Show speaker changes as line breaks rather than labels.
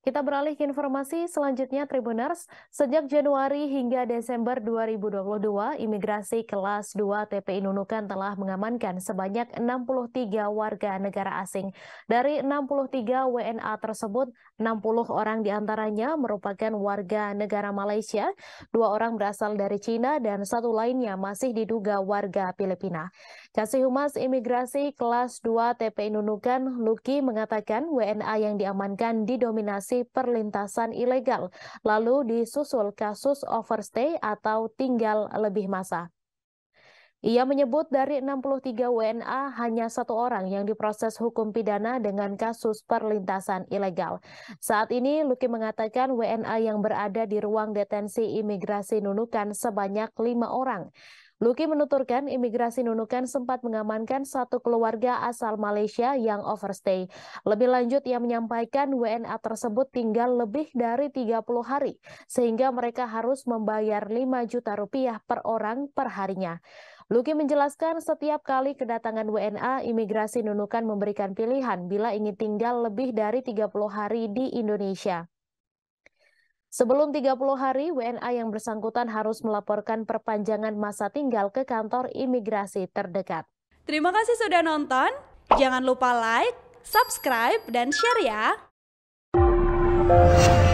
Kita beralih ke informasi selanjutnya Tribuners. Sejak Januari hingga Desember 2022, imigrasi kelas 2 TPI Nunukan telah mengamankan sebanyak 63 warga negara asing. Dari 63 WNA tersebut, 60 orang diantaranya merupakan warga negara Malaysia, dua orang berasal dari Cina dan satu lainnya masih diduga warga Filipina. Kasih Humas Imigrasi kelas 2 TPI Nunukan, Luki mengatakan WNA yang diamankan didominasi aksi perlintasan ilegal, lalu disusul kasus overstay atau tinggal lebih masa. Ia menyebut dari 63 WNA hanya satu orang yang diproses hukum pidana dengan kasus perlintasan ilegal. Saat ini Luki mengatakan WNA yang berada di ruang detensi imigrasi Nunukan sebanyak lima orang. Luki menuturkan imigrasi Nunukan sempat mengamankan satu keluarga asal Malaysia yang overstay. Lebih lanjut, ia menyampaikan WNA tersebut tinggal lebih dari 30 hari, sehingga mereka harus membayar 5 juta rupiah per orang per harinya. Luki menjelaskan setiap kali kedatangan WNA, imigrasi Nunukan memberikan pilihan bila ingin tinggal lebih dari 30 hari di Indonesia. Sebelum 30 hari, WNA yang bersangkutan harus melaporkan perpanjangan masa tinggal ke kantor imigrasi terdekat.
Terima kasih sudah nonton. Jangan lupa like, subscribe, dan share ya.